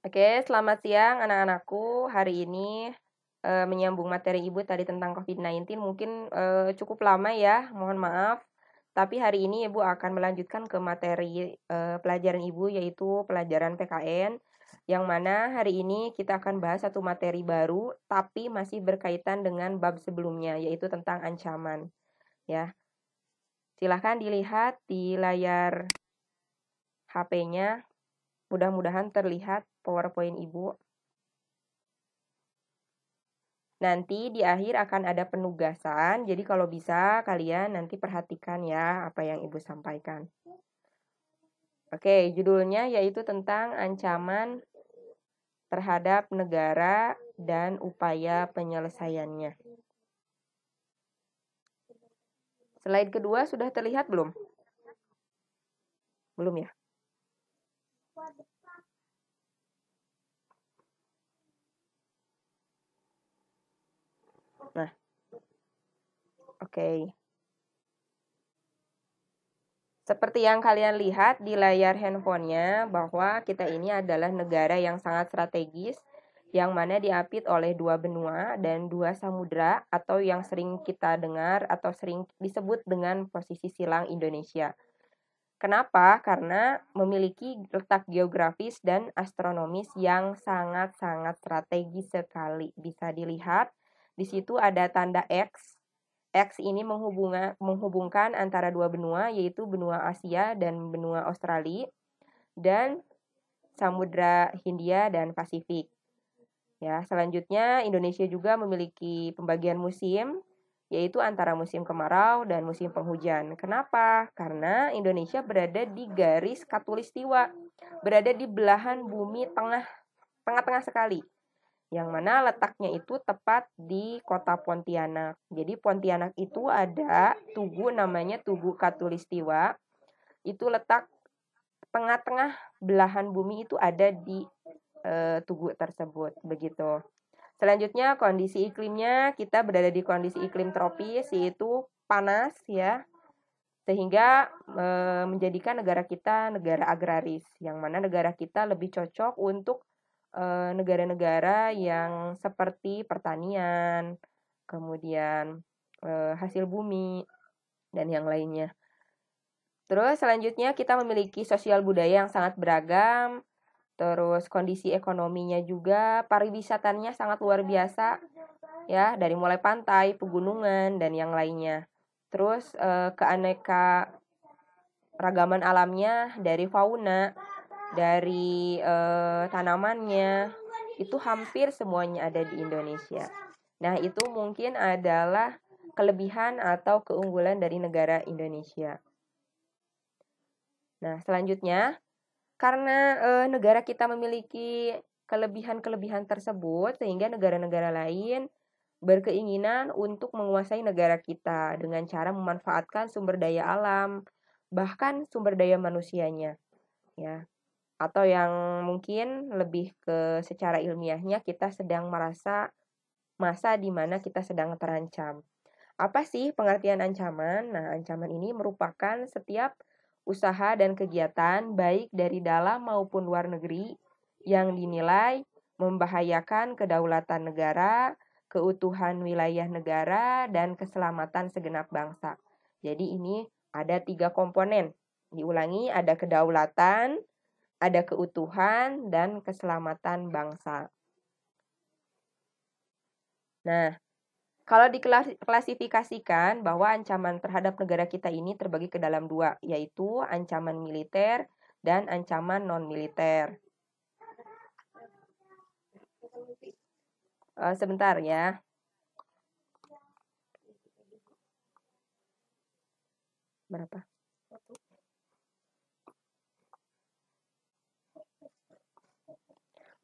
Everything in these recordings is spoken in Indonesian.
Oke, selamat siang anak-anakku. Hari ini e, menyambung materi Ibu tadi tentang COVID-19 mungkin e, cukup lama ya, mohon maaf. Tapi hari ini Ibu akan melanjutkan ke materi e, pelajaran Ibu yaitu pelajaran PKN yang mana hari ini kita akan bahas satu materi baru tapi masih berkaitan dengan bab sebelumnya yaitu tentang ancaman. Ya. Silahkan dilihat di layar HP-nya. Mudah-mudahan terlihat PowerPoint Ibu. Nanti di akhir akan ada penugasan, jadi kalau bisa kalian nanti perhatikan ya apa yang Ibu sampaikan. Oke, judulnya yaitu tentang ancaman terhadap negara dan upaya penyelesaiannya. Slide kedua sudah terlihat belum? Belum ya? Oke. Seperti yang kalian lihat di layar handphonenya bahwa kita ini adalah negara yang sangat strategis yang mana diapit oleh dua benua dan dua samudra atau yang sering kita dengar atau sering disebut dengan posisi silang Indonesia. Kenapa? Karena memiliki letak geografis dan astronomis yang sangat-sangat strategis sekali. Bisa dilihat di situ ada tanda X X ini menghubungkan antara dua benua, yaitu benua Asia dan benua Australia, dan Samudra Hindia dan Pasifik. Ya, selanjutnya Indonesia juga memiliki pembagian musim yaitu antara musim kemarau dan musim penghujan. Kenapa? Karena Indonesia berada di garis katulistiwa, berada di belahan bumi tengah tengah-tengah sekali yang mana letaknya itu tepat di kota Pontianak. Jadi Pontianak itu ada tugu namanya Tugu Katulistiwa. Itu letak tengah-tengah belahan bumi itu ada di e, tugu tersebut begitu. Selanjutnya kondisi iklimnya kita berada di kondisi iklim tropis yaitu panas ya. Sehingga e, menjadikan negara kita negara agraris yang mana negara kita lebih cocok untuk Eh, negara-negara yang seperti pertanian, kemudian eh, hasil bumi, dan yang lainnya. Terus selanjutnya kita memiliki sosial budaya yang sangat beragam, terus kondisi ekonominya juga, pariwisatanya sangat luar biasa, ya dari mulai pantai, pegunungan, dan yang lainnya. Terus eh, keaneka ragaman alamnya dari fauna, dari uh, tanamannya itu hampir semuanya ada di Indonesia. Nah, itu mungkin adalah kelebihan atau keunggulan dari negara Indonesia. Nah, selanjutnya karena e, negara kita memiliki kelebihan-kelebihan tersebut sehingga negara-negara lain berkeinginan untuk menguasai negara kita dengan cara memanfaatkan sumber daya alam bahkan sumber daya manusianya ya atau yang mungkin lebih ke secara ilmiahnya kita sedang merasa masa di mana kita sedang terancam. Apa sih pengertian ancaman? Nah, ancaman ini merupakan setiap usaha dan kegiatan baik dari dalam maupun luar negeri yang dinilai membahayakan kedaulatan negara, keutuhan wilayah negara, dan keselamatan segenap bangsa. Jadi ini ada tiga komponen. Diulangi, ada kedaulatan, ada keutuhan dan keselamatan bangsa. Nah, kalau diklasifikasikan bahwa ancaman terhadap negara kita ini terbagi ke dalam dua, yaitu ancaman militer dan ancaman non-militer. Uh, sebentar ya. Berapa?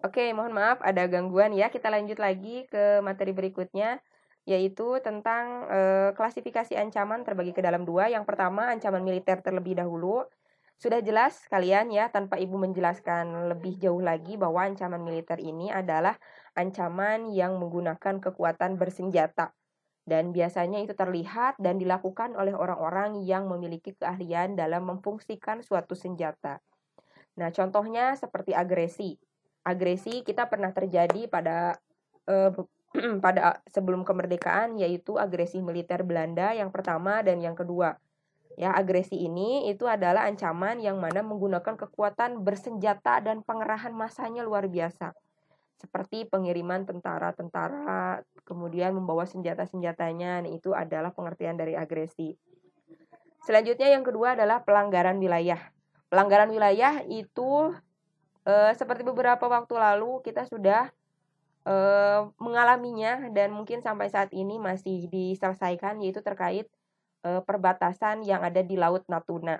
Oke, mohon maaf ada gangguan ya. Kita lanjut lagi ke materi berikutnya yaitu tentang e, klasifikasi ancaman terbagi ke dalam dua. Yang pertama, ancaman militer terlebih dahulu. Sudah jelas kalian ya tanpa ibu menjelaskan lebih jauh lagi bahwa ancaman militer ini adalah ancaman yang menggunakan kekuatan bersenjata. Dan biasanya itu terlihat dan dilakukan oleh orang-orang yang memiliki keahlian dalam memfungsikan suatu senjata. Nah, contohnya seperti agresi agresi kita pernah terjadi pada eh, pada sebelum kemerdekaan yaitu agresi militer Belanda yang pertama dan yang kedua. Ya, agresi ini itu adalah ancaman yang mana menggunakan kekuatan bersenjata dan pengerahan masanya luar biasa. Seperti pengiriman tentara-tentara, kemudian membawa senjata-senjatanya, nah, itu adalah pengertian dari agresi. Selanjutnya yang kedua adalah pelanggaran wilayah. Pelanggaran wilayah itu Uh, seperti beberapa waktu lalu kita sudah uh, mengalaminya dan mungkin sampai saat ini masih diselesaikan yaitu terkait uh, perbatasan yang ada di Laut Natuna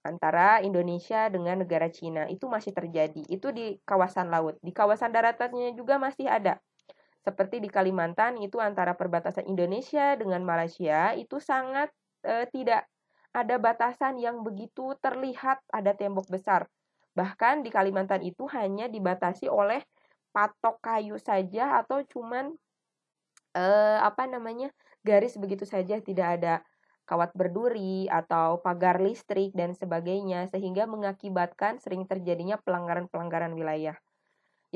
antara Indonesia dengan negara Cina itu masih terjadi itu di kawasan laut di kawasan daratannya juga masih ada seperti di Kalimantan itu antara perbatasan Indonesia dengan Malaysia itu sangat tidak ada batasan yang begitu terlihat ada tembok besar Bahkan di Kalimantan itu hanya dibatasi oleh patok kayu saja atau cuman eh, apa namanya garis begitu saja tidak ada kawat berduri atau pagar listrik dan sebagainya sehingga mengakibatkan sering terjadinya pelanggaran-pelanggaran wilayah.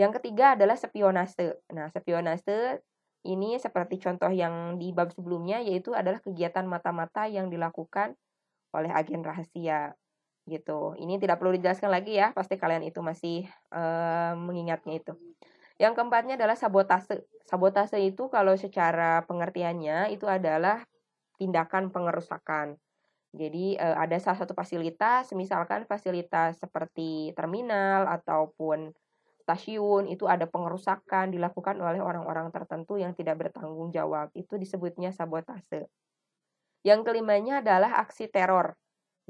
Yang ketiga adalah spionase. Nah, spionase ini seperti contoh yang di bab sebelumnya yaitu adalah kegiatan mata-mata yang dilakukan oleh agen rahasia gitu. Ini tidak perlu dijelaskan lagi ya, pasti kalian itu masih uh, mengingatnya itu. Yang keempatnya adalah sabotase. Sabotase itu kalau secara pengertiannya itu adalah tindakan pengerusakan. Jadi ada salah satu fasilitas, misalkan fasilitas seperti terminal ataupun stasiun itu ada pengerusakan dilakukan oleh orang-orang tertentu yang tidak bertanggung jawab. Itu disebutnya sabotase. Yang kelimanya adalah aksi teror.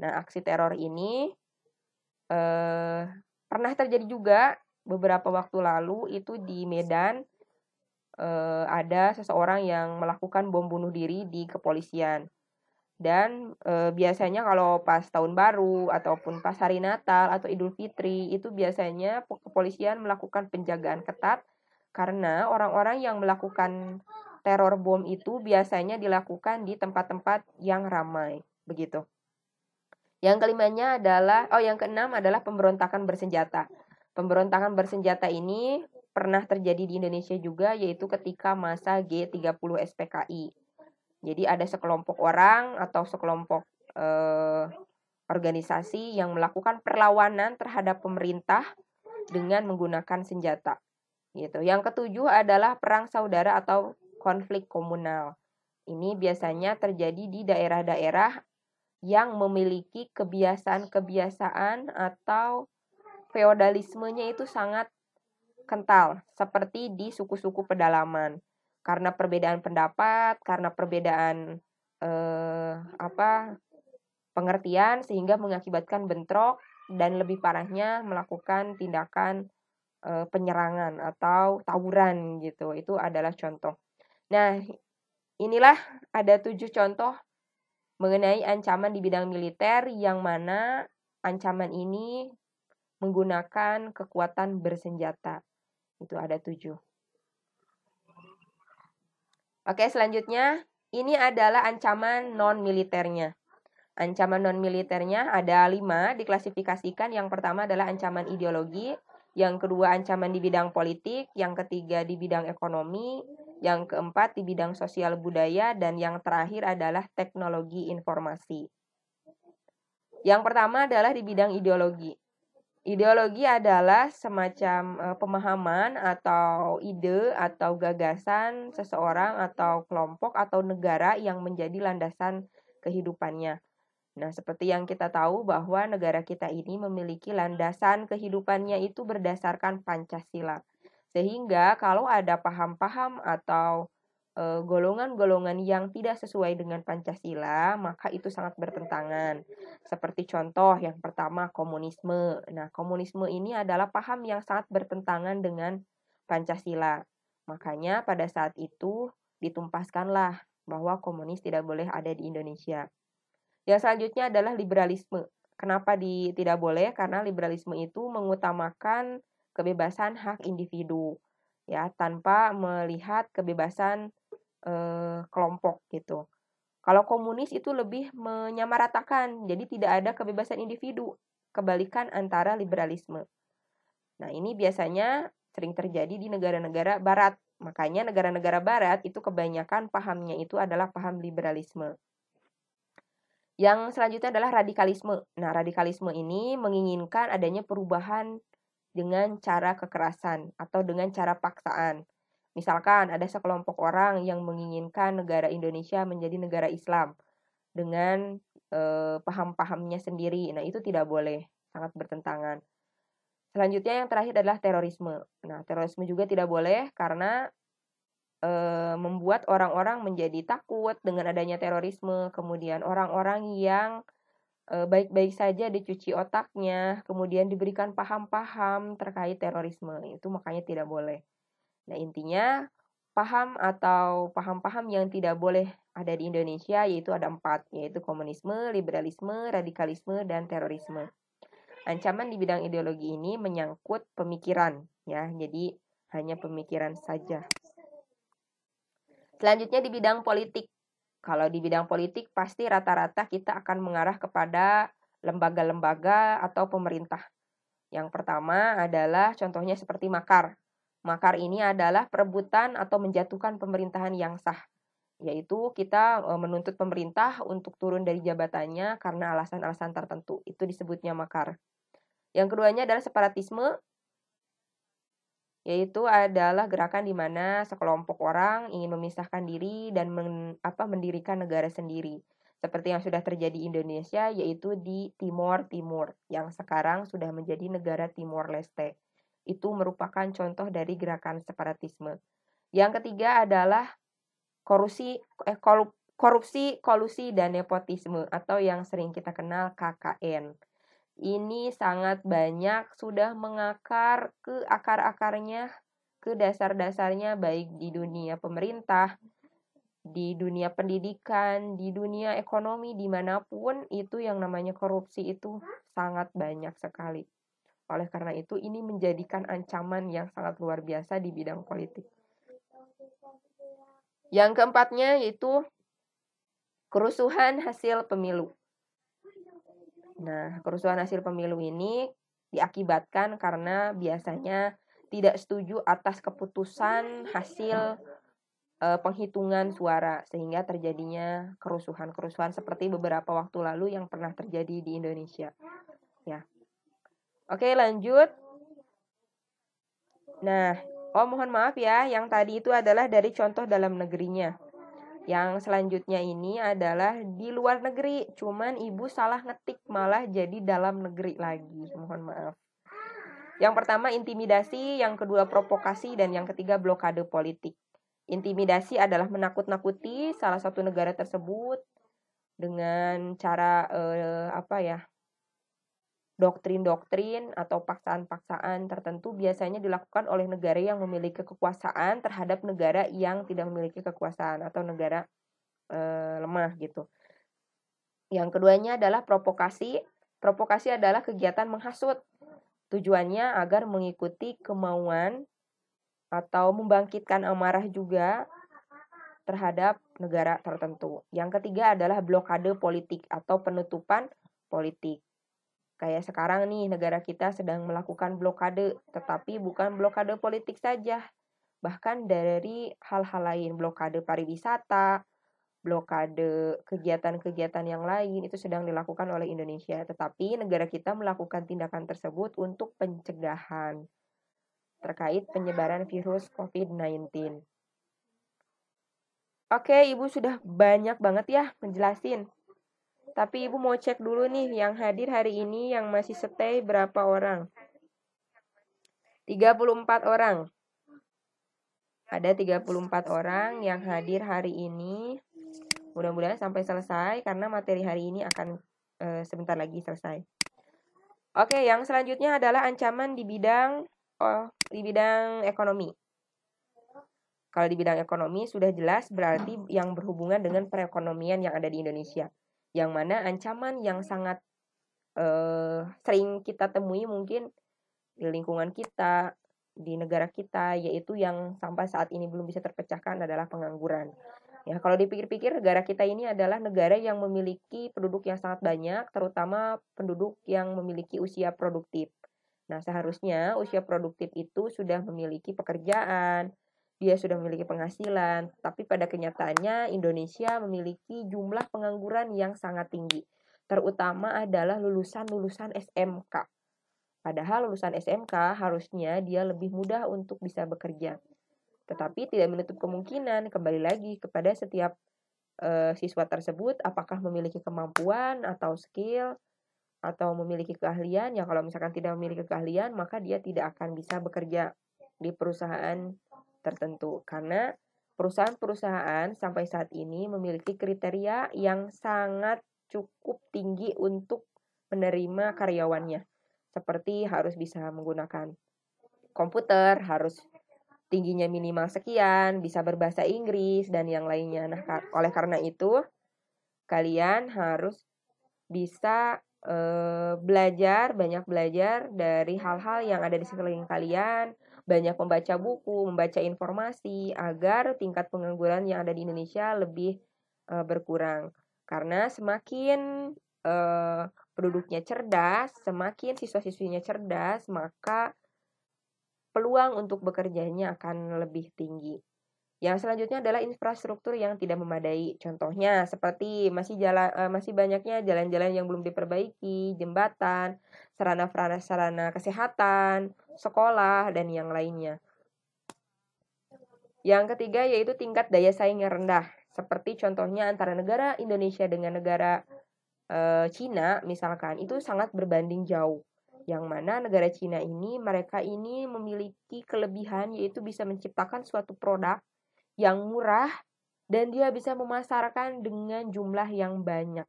Nah, aksi teror ini eh, pernah terjadi juga beberapa waktu lalu itu di Medan eh, ada seseorang yang melakukan bom bunuh diri di kepolisian. Dan eh, biasanya kalau pas tahun baru ataupun pas hari Natal atau Idul Fitri itu biasanya kepolisian melakukan penjagaan ketat karena orang-orang yang melakukan teror bom itu biasanya dilakukan di tempat-tempat yang ramai begitu. Yang kelimanya adalah, oh yang keenam adalah pemberontakan bersenjata. Pemberontakan bersenjata ini pernah terjadi di Indonesia juga, yaitu ketika masa G30 SPKI. Jadi ada sekelompok orang atau sekelompok eh, organisasi yang melakukan perlawanan terhadap pemerintah dengan menggunakan senjata. Gitu. Yang ketujuh adalah perang saudara atau konflik komunal. Ini biasanya terjadi di daerah-daerah yang memiliki kebiasaan-kebiasaan atau feodalismenya itu sangat kental seperti di suku-suku pedalaman karena perbedaan pendapat, karena perbedaan eh, apa pengertian sehingga mengakibatkan bentrok dan lebih parahnya melakukan tindakan eh, penyerangan atau tawuran gitu. Itu adalah contoh. Nah, inilah ada tujuh contoh mengenai ancaman di bidang militer yang mana ancaman ini menggunakan kekuatan bersenjata. Itu ada tujuh. Oke, selanjutnya ini adalah ancaman non-militernya. Ancaman non-militernya ada lima, diklasifikasikan. Yang pertama adalah ancaman ideologi, yang kedua ancaman di bidang politik, yang ketiga di bidang ekonomi, yang keempat di bidang sosial budaya, dan yang terakhir adalah teknologi informasi. Yang pertama adalah di bidang ideologi. Ideologi adalah semacam eh, pemahaman atau ide atau gagasan seseorang atau kelompok atau negara yang menjadi landasan kehidupannya. Nah, seperti yang kita tahu bahwa negara kita ini memiliki landasan kehidupannya itu berdasarkan Pancasila. Sehingga kalau ada paham-paham atau eh, golongan-golongan e, yang tidak sesuai dengan Pancasila, maka itu sangat bertentangan. Seperti contoh yang pertama komunisme. Nah, komunisme ini adalah paham yang sangat bertentangan dengan Pancasila. Makanya pada saat itu ditumpaskanlah bahwa komunis tidak boleh ada di Indonesia. Yang selanjutnya adalah liberalisme. Kenapa di, tidak boleh? Karena liberalisme itu mengutamakan kebebasan hak individu ya tanpa melihat kebebasan eh, kelompok gitu. Kalau komunis itu lebih menyamaratakan, jadi tidak ada kebebasan individu, kebalikan antara liberalisme. Nah, ini biasanya sering terjadi di negara-negara barat. Makanya negara-negara barat itu kebanyakan pahamnya itu adalah paham liberalisme. Yang selanjutnya adalah radikalisme. Nah, radikalisme ini menginginkan adanya perubahan dengan cara kekerasan atau dengan cara paksaan. Misalkan ada sekelompok orang yang menginginkan negara Indonesia menjadi negara Islam dengan eh, paham-pahamnya sendiri. Nah, itu tidak boleh, sangat bertentangan. Selanjutnya yang terakhir adalah terorisme. Nah, terorisme juga tidak boleh karena e, membuat orang-orang menjadi takut dengan adanya terorisme. Kemudian orang-orang yang Eh, baik-baik saja dicuci otaknya, kemudian diberikan paham-paham terkait terorisme. Itu makanya tidak boleh. Nah, intinya paham atau paham-paham yang tidak boleh ada di Indonesia yaitu ada empat, yaitu komunisme, liberalisme, radikalisme, dan terorisme. Ancaman di bidang ideologi ini menyangkut pemikiran, ya, jadi hanya pemikiran saja. Selanjutnya di bidang politik. Kalau di bidang politik pasti rata-rata kita akan mengarah kepada lembaga-lembaga atau pemerintah. Yang pertama adalah contohnya seperti makar. Makar ini adalah perebutan atau menjatuhkan pemerintahan yang sah, yaitu kita e, menuntut pemerintah untuk turun dari jabatannya karena alasan-alasan tertentu. Itu disebutnya makar. Yang keduanya adalah separatisme yaitu adalah gerakan di mana sekelompok orang ingin memisahkan diri dan men, apa mendirikan negara sendiri seperti yang sudah terjadi di Indonesia yaitu di Timor Timur yang sekarang sudah menjadi negara Timor Leste. Itu merupakan contoh dari gerakan separatisme. Yang ketiga adalah korupsi eh, korupsi kolusi dan nepotisme atau yang sering kita kenal KKN ini sangat banyak sudah mengakar ke akar-akarnya, ke dasar-dasarnya baik di dunia pemerintah, di dunia pendidikan, di dunia ekonomi, dimanapun itu yang namanya korupsi itu sangat banyak sekali. Oleh karena itu, ini menjadikan ancaman yang sangat luar biasa di bidang politik. Yang keempatnya yaitu kerusuhan hasil pemilu. Nah, kerusuhan hasil pemilu ini diakibatkan karena biasanya tidak setuju atas keputusan hasil eh, penghitungan suara sehingga terjadinya kerusuhan-kerusuhan seperti beberapa waktu lalu yang pernah terjadi di Indonesia. Ya. Oke, lanjut. Nah, oh mohon maaf ya, yang tadi itu adalah dari contoh dalam negerinya. Yang selanjutnya ini adalah di luar negeri, cuman ibu salah ngetik malah jadi dalam negeri lagi. Mohon maaf. Yang pertama intimidasi, yang kedua provokasi, dan yang ketiga blokade politik. Intimidasi adalah menakut-nakuti salah satu negara tersebut dengan cara eh, apa ya doktrin-doktrin atau paksaan-paksaan tertentu biasanya dilakukan oleh negara yang memiliki kekuasaan terhadap negara yang tidak memiliki kekuasaan atau negara e, lemah gitu. Yang keduanya adalah provokasi. Provokasi adalah kegiatan menghasut. Tujuannya agar mengikuti kemauan atau membangkitkan amarah juga terhadap negara tertentu. Yang ketiga adalah blokade politik atau penutupan politik Kayak sekarang nih, negara kita sedang melakukan blokade, tetapi bukan blokade politik saja. Bahkan dari hal-hal lain, blokade pariwisata, blokade kegiatan-kegiatan yang lain itu sedang dilakukan oleh Indonesia. Tetapi negara kita melakukan tindakan tersebut untuk pencegahan terkait penyebaran virus COVID-19. Oke, Ibu sudah banyak banget ya menjelasin tapi Ibu mau cek dulu nih yang hadir hari ini yang masih stay berapa orang? 34 orang. Ada 34 orang yang hadir hari ini. Mudah-mudahan sampai selesai karena materi hari ini akan e, sebentar lagi selesai. Oke, yang selanjutnya adalah ancaman di bidang oh, di bidang ekonomi. Kalau di bidang ekonomi sudah jelas berarti yang berhubungan dengan perekonomian yang ada di Indonesia yang mana ancaman yang sangat uh, sering kita temui mungkin di lingkungan kita di negara kita yaitu yang sampai saat ini belum bisa terpecahkan adalah pengangguran. Ya, kalau dipikir-pikir negara kita ini adalah negara yang memiliki penduduk yang sangat banyak, terutama penduduk yang memiliki usia produktif. Nah, seharusnya usia produktif itu sudah memiliki pekerjaan, dia sudah memiliki penghasilan, tapi pada kenyataannya Indonesia memiliki jumlah pengangguran yang sangat tinggi, terutama adalah lulusan-lulusan SMK. Padahal lulusan SMK harusnya dia lebih mudah untuk bisa bekerja. Tetapi tidak menutup kemungkinan kembali lagi kepada setiap e, siswa tersebut apakah memiliki kemampuan atau skill atau memiliki keahlian. Ya kalau misalkan tidak memiliki keahlian, maka dia tidak akan bisa bekerja di perusahaan tertentu karena perusahaan-perusahaan sampai saat ini memiliki kriteria yang sangat cukup tinggi untuk menerima karyawannya. Seperti harus bisa menggunakan komputer, harus tingginya minimal sekian, bisa berbahasa Inggris dan yang lainnya. Nah, oleh karena itu kalian harus bisa uh, belajar banyak belajar dari hal-hal yang ada di sekeliling kalian banyak membaca buku membaca informasi agar tingkat pengangguran yang ada di Indonesia lebih uh, berkurang karena semakin uh, penduduknya cerdas semakin siswa-siswinya cerdas maka peluang untuk bekerjanya akan lebih tinggi yang selanjutnya adalah infrastruktur yang tidak memadai. Contohnya seperti masih jalan eh, masih banyaknya jalan-jalan yang belum diperbaiki, jembatan, sarana-sarana kesehatan, sekolah dan yang lainnya. Yang ketiga yaitu tingkat daya saing yang rendah, seperti contohnya antara negara Indonesia dengan negara e, Cina misalkan itu sangat berbanding jauh. Yang mana negara Cina ini mereka ini memiliki kelebihan yaitu bisa menciptakan suatu produk yang murah dan dia bisa memasarkan dengan jumlah yang banyak.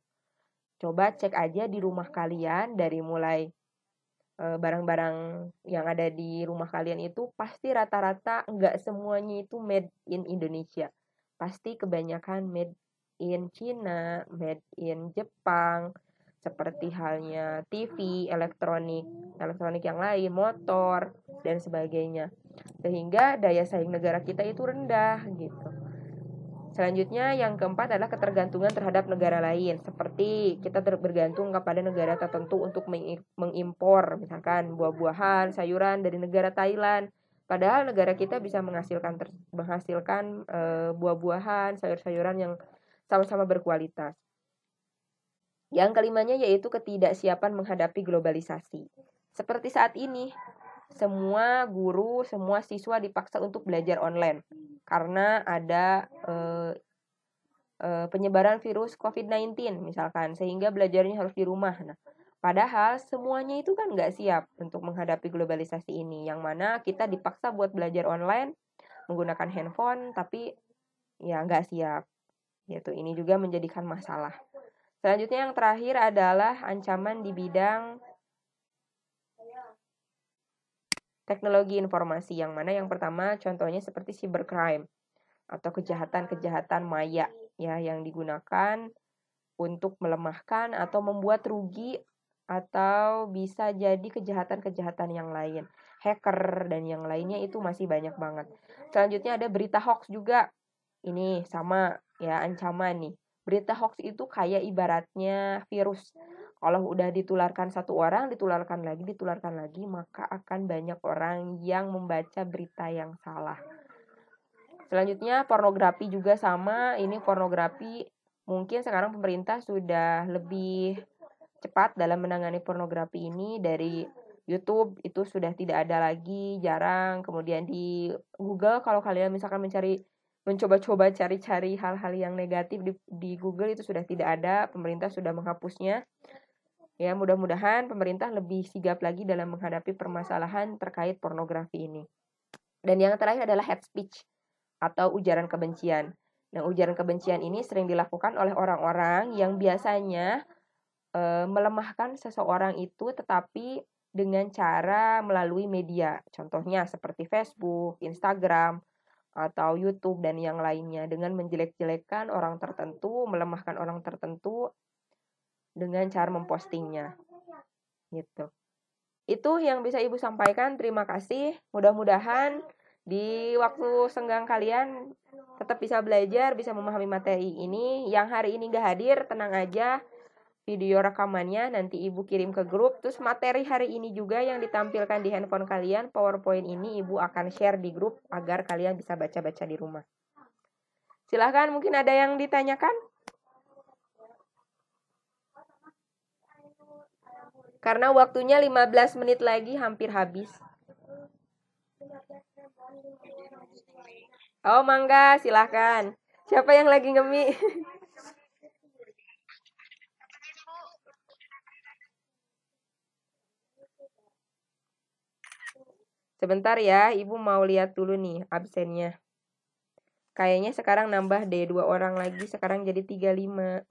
Coba cek aja di rumah kalian dari mulai eh, barang-barang yang ada di rumah kalian itu pasti rata-rata nggak semuanya itu made in Indonesia. Pasti kebanyakan made in China, made in Jepang, seperti halnya TV, elektronik, elektronik yang lain, motor, dan sebagainya sehingga daya saing negara kita itu rendah gitu. Selanjutnya yang keempat adalah ketergantungan terhadap negara lain seperti kita bergantung kepada negara tertentu untuk mengimpor misalkan buah-buahan, sayuran dari negara Thailand. Padahal negara kita bisa menghasilkan ter, menghasilkan e, buah-buahan, sayur-sayuran yang sama-sama berkualitas. Yang kelimanya yaitu ketidaksiapan menghadapi globalisasi. Seperti saat ini, semua guru, semua siswa dipaksa untuk belajar online karena ada eh, eh, penyebaran virus COVID-19 misalkan, sehingga belajarnya harus di rumah. Nah, padahal semuanya itu kan nggak siap untuk menghadapi globalisasi ini, yang mana kita dipaksa buat belajar online menggunakan handphone, tapi ya nggak siap. Yaitu ini juga menjadikan masalah. Selanjutnya yang terakhir adalah ancaman di bidang teknologi informasi yang mana yang pertama contohnya seperti cybercrime atau kejahatan-kejahatan maya ya yang digunakan untuk melemahkan atau membuat rugi atau bisa jadi kejahatan-kejahatan yang lain hacker dan yang lainnya itu masih banyak banget selanjutnya ada berita hoax juga ini sama ya ancaman nih berita hoax itu kayak ibaratnya virus kalau udah ditularkan satu orang, ditularkan lagi, ditularkan lagi, maka akan banyak orang yang membaca berita yang salah. Selanjutnya pornografi juga sama. Ini pornografi mungkin sekarang pemerintah sudah lebih cepat dalam menangani pornografi ini dari YouTube itu sudah tidak ada lagi, jarang. Kemudian di Google kalau kalian misalkan mencari mencoba-coba cari-cari hal-hal yang negatif di, di Google itu sudah tidak ada, pemerintah sudah menghapusnya. Ya, mudah-mudahan pemerintah lebih sigap lagi dalam menghadapi permasalahan terkait pornografi ini. Dan yang terakhir adalah hate speech atau ujaran kebencian. Nah, ujaran kebencian ini sering dilakukan oleh orang-orang yang biasanya e, melemahkan seseorang itu tetapi dengan cara melalui media. Contohnya seperti Facebook, Instagram, atau YouTube dan yang lainnya dengan menjelek-jelekan orang tertentu, melemahkan orang tertentu dengan cara mempostingnya. Gitu. Itu yang bisa Ibu sampaikan. Terima kasih. Mudah-mudahan di waktu senggang kalian tetap bisa belajar, bisa memahami materi ini. Yang hari ini gak hadir, tenang aja video rekamannya nanti ibu kirim ke grup terus materi hari ini juga yang ditampilkan di handphone kalian powerpoint ini ibu akan share di grup agar kalian bisa baca-baca di rumah silahkan mungkin ada yang ditanyakan Karena waktunya 15 menit lagi hampir habis. Oh, mangga, silahkan. Siapa yang lagi ngemi? Sebentar ya, Ibu mau lihat dulu nih absennya. Kayaknya sekarang nambah deh dua orang lagi, sekarang jadi 35.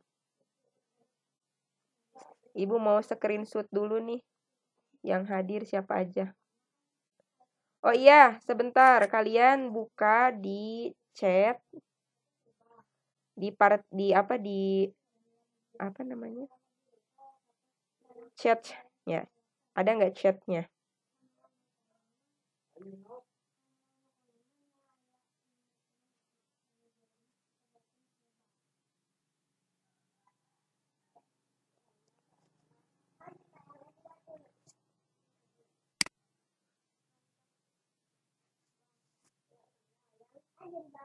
Ibu mau screenshot dulu nih yang hadir siapa aja. Oh iya, sebentar kalian buka di chat di part di apa di apa namanya? Chat ya. Ada nggak chatnya? 简单。